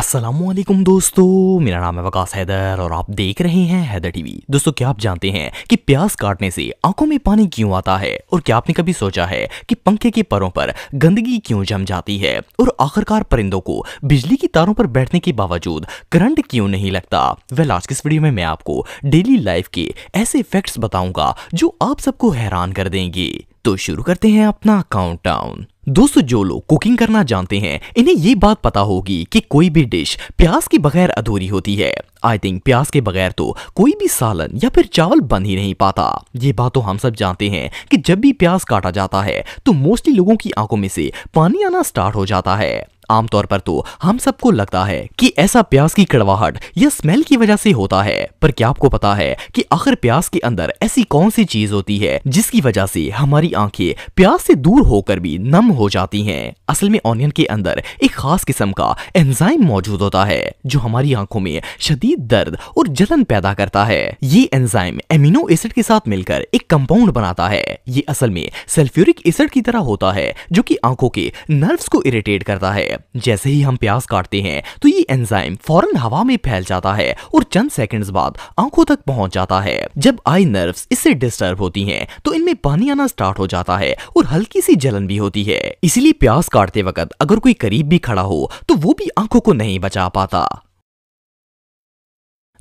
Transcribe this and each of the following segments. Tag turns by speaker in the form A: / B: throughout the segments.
A: असलम दोस्तों मेरा नाम है वकास हैदर और आप देख रहे हैं हैदर टीवी दोस्तों क्या आप जानते हैं कि प्याज काटने से आंखों में पानी क्यों आता है और क्या आपने कभी सोचा है कि पंखे के परों पर गंदगी क्यों जम जाती है और आखिरकार परिंदों को बिजली की तारों पर बैठने के बावजूद करंट क्यों नहीं लगता वेल आज किस इस वीडियो में मैं आपको डेली लाइफ के ऐसे फैक्ट्स बताऊंगा जो आप सबको हैरान कर देंगे तो शुरू करते हैं अपना डाउन दोस्तों जो लोग कुकिंग करना जानते हैं इन्हें ये बात पता होगी कि कोई भी डिश प्याज के बगैर अधूरी होती है आई थिंक प्याज के बगैर तो कोई भी सालन या फिर चावल बन ही नहीं पाता ये बात तो हम सब जानते हैं कि जब भी प्याज काटा जाता है तो मोस्टली लोगों की आंखों में से पानी आना स्टार्ट हो जाता है आमतौर पर तो हम सबको लगता है कि ऐसा प्याज की कड़वाहट या स्मेल की वजह से होता है पर क्या आपको पता है कि आखिर प्याज के अंदर ऐसी कौन सी चीज होती है जिसकी वजह से हमारी आंखें प्याज से दूर होकर भी नम हो जाती हैं असल में ऑनियन के अंदर एक खास किस्म का एंजाइम मौजूद होता है जो हमारी आंखों में शदीद दर्द और जलन पैदा करता है ये एंजाइम एमिनो एसिड के साथ मिलकर एक कंपाउंड बनाता है ये असल में सल्फ्यूरिक एसिड की तरह होता है जो की आंखों के नर्व को इरिटेट करता है जैसे ही हम प्याज काटते हैं तो ये एंजाइम फौरन हवा में फैल जाता है और चंद सेकंड्स बाद आंखों तक पहुंच जाता है जब आई नर्व्स इससे डिस्टर्ब होती हैं तो इनमें पानी आना स्टार्ट हो जाता है और हल्की सी जलन भी होती है इसीलिए प्याज काटते वक्त अगर कोई करीब भी खड़ा हो तो वो भी आंखों को नहीं बचा पाता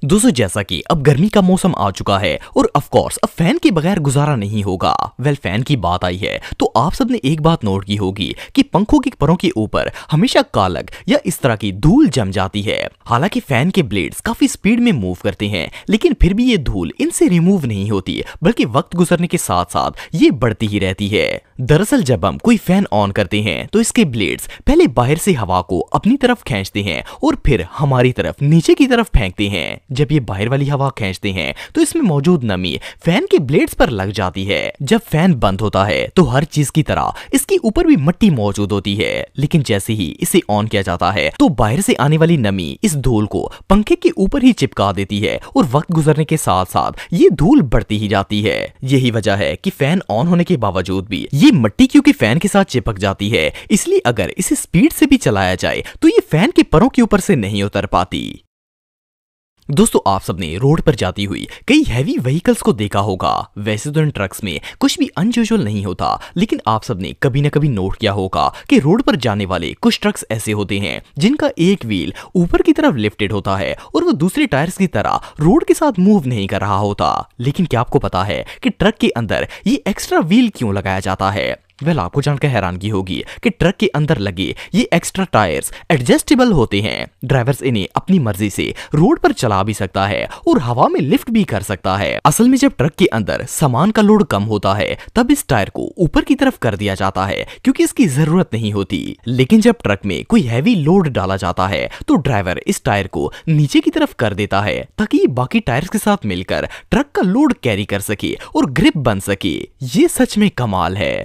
A: दोस्तों जैसा कि अब गर्मी का मौसम आ चुका है और ऑफ कोर्स अब फैन के बगैर गुजारा नहीं होगा वेल फैन की बात आई है तो आप सबने एक बात नोट की होगी कि पंखों के परों के ऊपर हमेशा कालक या इस तरह की धूल जम जाती है हालांकि फैन के ब्लेड्स काफी स्पीड में मूव करते हैं लेकिन फिर भी ये धूल इनसे रिमूव नहीं होती बल्कि वक्त गुजरने के साथ साथ ये बढ़ती ही रहती है दरअसल जब हम कोई फैन ऑन करते हैं तो इसके ब्लेड्स पहले बाहर से हवा को अपनी तरफ खींचते हैं और फिर हमारी तरफ नीचे की तरफ फेंकते हैं जब ये बाहर वाली हवा खींचते हैं तो इसमें मौजूद नमी फैन के ब्लेड्स पर लग जाती है जब फैन बंद होता है तो हर चीज की तरह इसके ऊपर भी मट्टी मौजूद होती है लेकिन जैसे ही इसे ऑन किया जाता है तो बाहर से आने वाली नमी इस धूल को पंखे के ऊपर ही चिपका देती है और वक्त गुजरने के साथ साथ ये धूल बढ़ती ही जाती है यही वजह है की फैन ऑन होने के बावजूद भी ये मट्टी क्योंकि फैन के साथ चिपक जाती है इसलिए अगर इसे स्पीड से भी चलाया जाए तो ये फैन के परों के ऊपर से नहीं उतर पाती दोस्तों आप सबने रोड पर जाती हुई कई हैवी व्हीकल्स को देखा होगा वैसे तो इन ट्रक्स में कुछ भी अनयूजल नहीं होता लेकिन आप सबने कभी ना कभी नोट किया होगा कि रोड पर जाने वाले कुछ ट्रक्स ऐसे होते हैं जिनका एक व्हील ऊपर की तरफ लिफ्टेड होता है और वो दूसरे टायर्स की तरह रोड के साथ मूव नहीं कर रहा होता लेकिन क्या आपको पता है की ट्रक के अंदर ये एक्स्ट्रा व्हील क्यों लगाया जाता है वेल आपको जानकर हैरानगी होगी कि ट्रक के अंदर लगे ये एक्स्ट्रा टायर्स एडजस्टेबल होते हैं ड्राइवर्स इन्हें अपनी मर्जी से रोड पर चला भी सकता है और हवा में लिफ्ट भी कर सकता है असल में जब ट्रक के अंदर सामान का लोड कम होता है तब इस टायर को ऊपर की तरफ कर दिया जाता है क्योंकि इसकी जरूरत नहीं होती लेकिन जब ट्रक में कोई हैवी लोड डाला जाता है तो ड्राइवर इस टायर को नीचे की तरफ कर देता है ताकि बाकी टायर के साथ मिलकर ट्रक का लोड कैरी कर सके और ग्रिप बन सके ये सच में कमाल है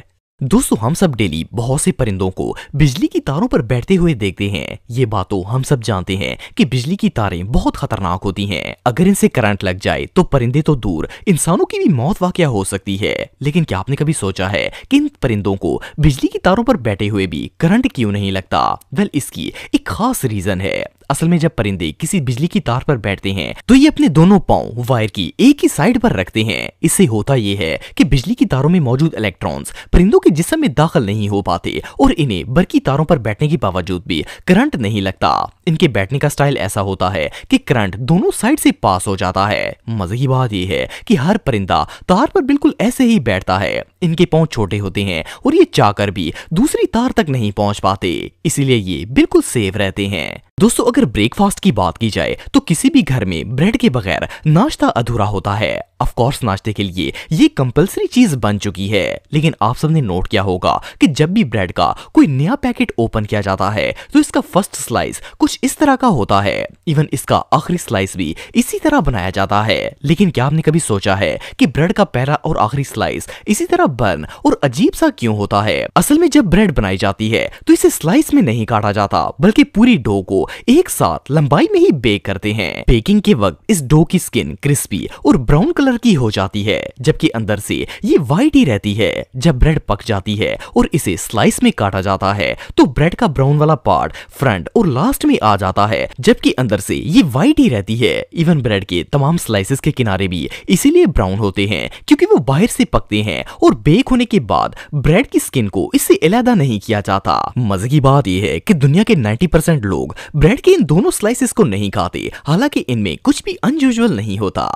A: दोस्तों हम सब डेली बहुत से परिंदों को बिजली की तारों पर बैठते हुए देखते हैं ये बात तो हम सब जानते हैं कि बिजली की तारें बहुत खतरनाक होती हैं अगर इनसे करंट लग जाए तो परिंदे तो दूर इंसानों की भी मौत वाकया हो सकती है लेकिन क्या आपने कभी सोचा है कि इन परिंदों को बिजली की तारों पर बैठे हुए भी करंट क्यों नहीं लगता वेल इसकी एक खास रीजन है असल में जब परिंदे किसी बिजली की तार पर बैठते हैं तो ये अपने दोनों पाँव वायर की एक ही साइड पर रखते हैं इससे होता यह है कि बिजली की तारों में मौजूद इलेक्ट्रॉन्स परिंदों के जिसम में दाखिल नहीं हो पाते और इन्हें बरकी तारों पर बैठने के बावजूद भी करंट नहीं लगता इनके बैठने का स्टाइल ऐसा होता है कि करंट दोनों साइड से पास हो जाता है मजे की बात यह है कि हर परिंदा तार पर बिल्कुल ऐसे ही बैठता है इनके पाँव छोटे होते हैं और ये चाकर भी दूसरी तार तक नहीं पहुंच पाते इसीलिए ये बिल्कुल सेफ रहते हैं दोस्तों अगर ब्रेकफास्ट की बात की जाए तो किसी भी घर में ब्रेड के बगैर नाश्ता अधूरा होता है ऑफ कोर्स नाश्ते के लिए ये कंपलसरी चीज बन चुकी है लेकिन आप सबने नोट किया होगा कि जब भी ब्रेड का कोई नया पैकेट ओपन किया जाता है तो इसका फर्स्ट स्लाइस कुछ इस तरह का होता है इवन इसका आखिरी स्लाइस भी इसी तरह बनाया जाता है लेकिन क्या आपने कभी सोचा है कि ब्रेड का पहला और आखिरी स्लाइस इसी तरह बर्न और अजीब सा क्यों होता है असल में जब ब्रेड बनाई जाती है तो इसे स्लाइस में नहीं काटा जाता बल्कि पूरी डो को एक साथ लंबाई में ही बेक करते हैं बेकिंग के वक्त इस डो की स्किन क्रिस्पी और ब्राउन कलर की हो जाती है जबकि अंदर से ये व्हाइट ही रहती है जब ब्रेड पक जाती है और इसे स्लाइस में काटा जाता है तो ब्रेड का ब्राउन वाला पार्ट फ्रंट और लास्ट में आ जाता है जबकि अंदर से ये व्हाइट ही रहती है इवन ब्रेड के तमाम स्लाइसिस के किनारे भी इसीलिए ब्राउन होते हैं क्योंकि वो बाहर से पकते हैं और बेक होने के बाद ब्रेड की स्किन को इससे अलहदा नहीं किया जाता मजे की बात यह है कि दुनिया के 90 परसेंट लोग ब्रेड के इन दोनों स्लाइसिस को नहीं खाते हालांकि इनमें कुछ भी अनयूजल नहीं होता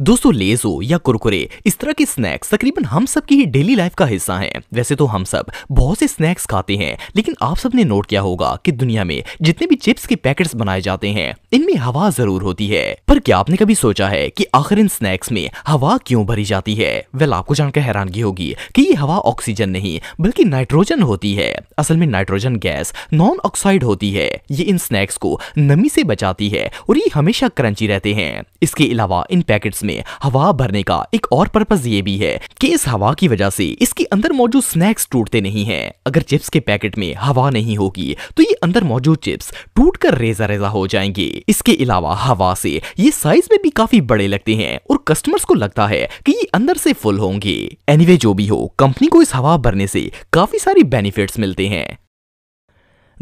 A: दोस्तों लेजो या कुरकुरे इस तरह के स्नैक्स तकरीबन हम सब की ही डेली लाइफ का हिस्सा हैं वैसे तो हम सब बहुत से स्नैक्स खाते हैं लेकिन आप सब ने नोट किया होगा कि दुनिया में जितने भी चिप्स के पैकेट्स बनाए जाते हैं इनमें हवा जरूर होती है पर क्या आपने कभी सोचा है कि आखिर इन स्नैक्स में हवा क्यों भरी जाती है वेल आपको जानकर हैरानगी होगी की ये हवा ऑक्सीजन नहीं बल्कि नाइट्रोजन होती है असल में नाइट्रोजन गैस नॉन ऑक्साइड होती है ये इन स्नैक्स को नमी से बचाती है और ये हमेशा क्रंची रहते हैं इसके अलावा इन पैकेट्स इसमें हवा भरने का एक और पर्पज ये भी है कि इस हवा की वजह से इसके अंदर मौजूद स्नैक्स टूटते नहीं है अगर चिप्स के पैकेट में हवा नहीं होगी तो ये अंदर मौजूद चिप्स टूट कर रेजा रेजा हो जाएंगे इसके अलावा हवा से ये साइज में भी काफी बड़े लगते हैं और कस्टमर्स को लगता है की ये अंदर से फुल होंगे एनीवे anyway, जो भी हो कंपनी को इस हवा भरने से काफी सारी बेनिफिट्स मिलते हैं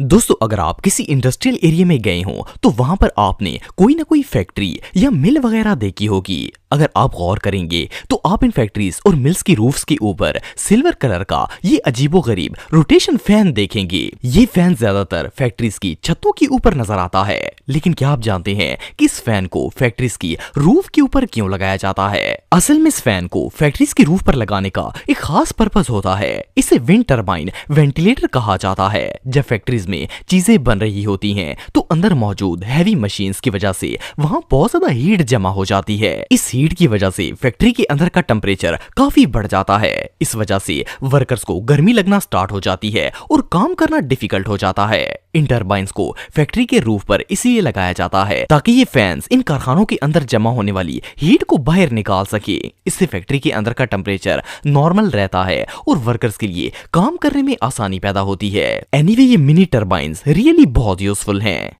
A: दोस्तों अगर आप किसी इंडस्ट्रियल एरिया में गए हो तो वहां पर आपने कोई ना कोई फैक्ट्री या मिल वगैरह देखी होगी अगर आप गौर करेंगे तो आप इन फैक्ट्रीज और मिल्स की रूफ्स के ऊपर सिल्वर कलर का ये अजीबोगरीब रोटेशन फैन देखेंगे ये फैन ज्यादातर फैक्ट्रीज की छतों के ऊपर नजर आता है लेकिन क्या आप जानते हैं कि इस फैन को फैक्ट्रीज की रूफ के ऊपर क्यों लगाया जाता है असल में इस फैन को फैक्ट्रीज की रूफ पर लगाने का एक खास पर्पज होता है इसे विंड टर्बाइन वेंटिलेटर कहा जाता है जब फैक्ट्रीज में चीजें बन रही होती है तो अंदर मौजूद हैवी मशीन की वजह से वहाँ बहुत ज्यादा हीट जमा हो जाती है इस हीट की वजह से फैक्ट्री के अंदर का टेम्परेचर काफी बढ़ जाता है इस वजह से वर्कर्स को गर्मी लगना स्टार्ट हो जाती है और काम करना डिफिकल्ट हो जाता है इन टर्बाइंस को फैक्ट्री के रूफ पर इसीलिए लगाया जाता है ताकि ये फैंस इन कारखानों के अंदर जमा होने वाली हीट को बाहर निकाल सके इससे फैक्ट्री के अंदर का टेम्परेचर नॉर्मल रहता है और वर्कर्स के लिए काम करने में आसानी पैदा होती है एनी anyway, ये मिनी टर्बाइंस रियली बहुत यूजफुल है